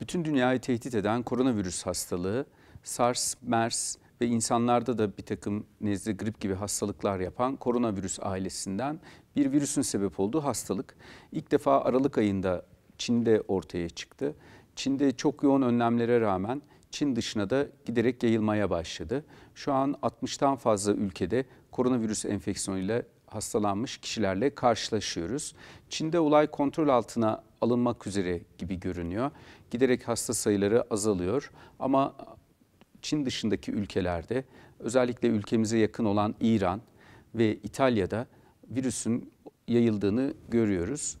bütün dünyayı tehdit eden koronavirüs hastalığı, SARS, MERS ve insanlarda da bir takım nezle grip gibi hastalıklar yapan koronavirüs ailesinden bir virüsün sebep olduğu hastalık. İlk defa Aralık ayında Çin'de ortaya çıktı. Çin'de çok yoğun önlemlere rağmen Çin dışına da giderek yayılmaya başladı. Şu an 60'tan fazla ülkede koronavirüs enfeksiyonuyla hastalanmış kişilerle karşılaşıyoruz. Çin'de olay kontrol altına alınmak üzere gibi görünüyor. Giderek hasta sayıları azalıyor ama Çin dışındaki ülkelerde özellikle ülkemize yakın olan İran ve İtalya'da virüsün yayıldığını görüyoruz.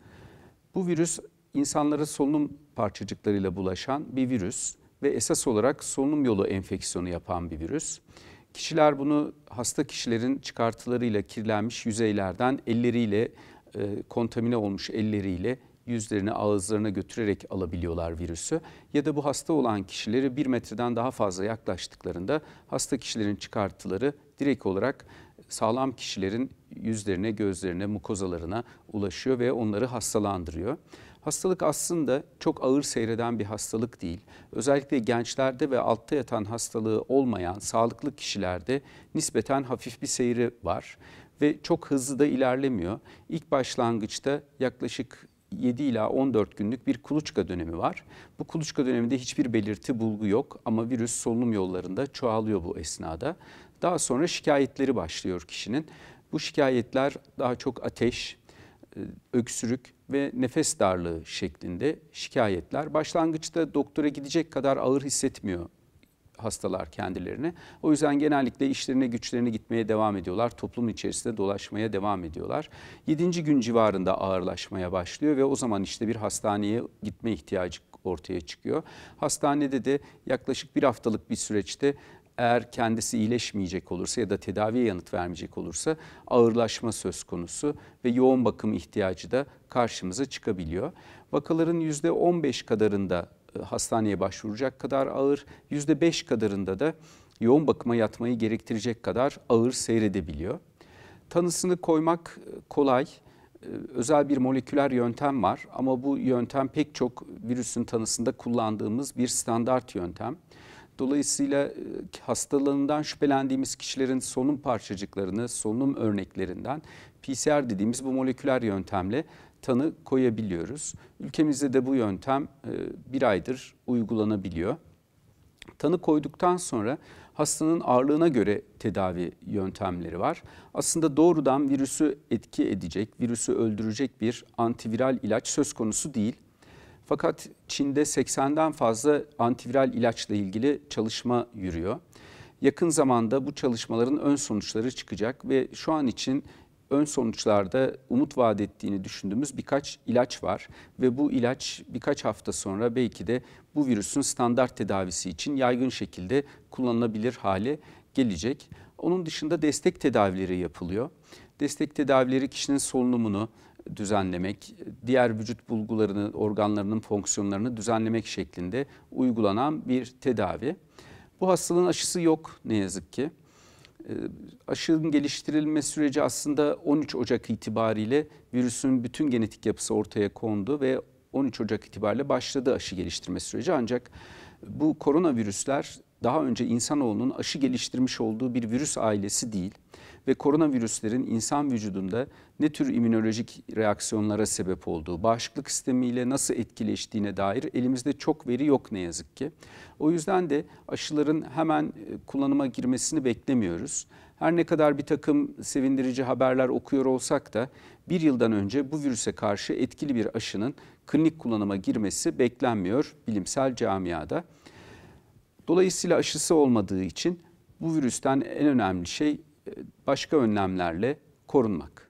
Bu virüs insanlara solunum parçacıklarıyla bulaşan bir virüs ve esas olarak solunum yolu enfeksiyonu yapan bir virüs. Kişiler bunu hasta kişilerin çıkartılarıyla kirlenmiş yüzeylerden elleriyle e, kontamine olmuş elleriyle yüzlerini ağızlarına götürerek alabiliyorlar virüsü. Ya da bu hasta olan kişileri bir metreden daha fazla yaklaştıklarında hasta kişilerin çıkartıları direkt olarak sağlam kişilerin yüzlerine, gözlerine, mukozalarına ulaşıyor ve onları hastalandırıyor. Hastalık aslında çok ağır seyreden bir hastalık değil. Özellikle gençlerde ve altta yatan hastalığı olmayan sağlıklı kişilerde nispeten hafif bir seyri var ve çok hızlı da ilerlemiyor. İlk başlangıçta yaklaşık 7 ila 14 günlük bir kuluçka dönemi var. Bu kuluçka döneminde hiçbir belirti bulgu yok ama virüs solunum yollarında çoğalıyor bu esnada. Daha sonra şikayetleri başlıyor kişinin bu şikayetler daha çok ateş, e, öksürük ve nefes darlığı şeklinde şikayetler. Başlangıçta doktora gidecek kadar ağır hissetmiyor hastalar kendilerini. O yüzden genellikle işlerine güçlerine gitmeye devam ediyorlar. Toplum içerisinde dolaşmaya devam ediyorlar. Yedinci gün civarında ağırlaşmaya başlıyor ve o zaman işte bir hastaneye gitme ihtiyacı ortaya çıkıyor. Hastanede de yaklaşık bir haftalık bir süreçte eğer kendisi iyileşmeyecek olursa ya da tedaviye yanıt vermeyecek olursa ağırlaşma söz konusu ve yoğun bakım ihtiyacı da karşımıza çıkabiliyor. Vakaların %15 kadarında e, hastaneye başvuracak kadar ağır, %5 kadarında da yoğun bakıma yatmayı gerektirecek kadar ağır seyredebiliyor. Tanısını koymak e, kolay. E, özel bir moleküler yöntem var ama bu yöntem pek çok virüsün tanısında kullandığımız bir standart yöntem. Dolayısıyla e, hastalığından şüphelendiğimiz kişilerin solunum parçacıklarını, solunum örneklerinden PCR dediğimiz bu moleküler yöntemle tanı koyabiliyoruz. Ülkemizde de bu yöntem e, bir aydır uygulanabiliyor. Tanı koyduktan sonra hastanın ağırlığına göre tedavi yöntemleri var. Aslında doğrudan virüsü etki edecek, virüsü öldürecek bir antiviral ilaç söz konusu değil. Fakat Çin'de 80'den fazla antiviral ilaçla ilgili çalışma yürüyor. Yakın zamanda bu çalışmaların ön sonuçları çıkacak ve şu an için ön sonuçlarda umut vaat ettiğini düşündüğümüz birkaç ilaç var ve bu ilaç birkaç hafta sonra belki de bu virüsün standart tedavisi için yaygın şekilde kullanılabilir hale gelecek. Onun dışında destek tedavileri yapılıyor. Destek tedavileri kişinin solunumunu, düzenlemek, diğer vücut bulgularını, organlarının fonksiyonlarını düzenlemek şeklinde uygulanan bir tedavi. Bu hastalığın aşısı yok ne yazık ki. Ee, aşının geliştirilme süreci aslında 13 Ocak itibariyle virüsün bütün genetik yapısı ortaya kondu ve 13 Ocak itibariyle başladı aşı geliştirme süreci. Ancak bu koronavirüsler daha önce insanoğlunun aşı geliştirmiş olduğu bir virüs ailesi değil ve koronavirüslerin insan vücudunda ne tür immünolojik reaksiyonlara sebep olduğu, bağışıklık sistemiyle nasıl etkileştiğine dair elimizde çok veri yok ne yazık ki. O yüzden de aşıların hemen e, kullanıma girmesini beklemiyoruz. Her ne kadar bir takım sevindirici haberler okuyor olsak da bir yıldan önce bu virüse karşı etkili bir aşının klinik kullanıma girmesi beklenmiyor bilimsel camiada. Dolayısıyla aşısı olmadığı için bu virüsten en önemli şey başka önlemlerle korunmak.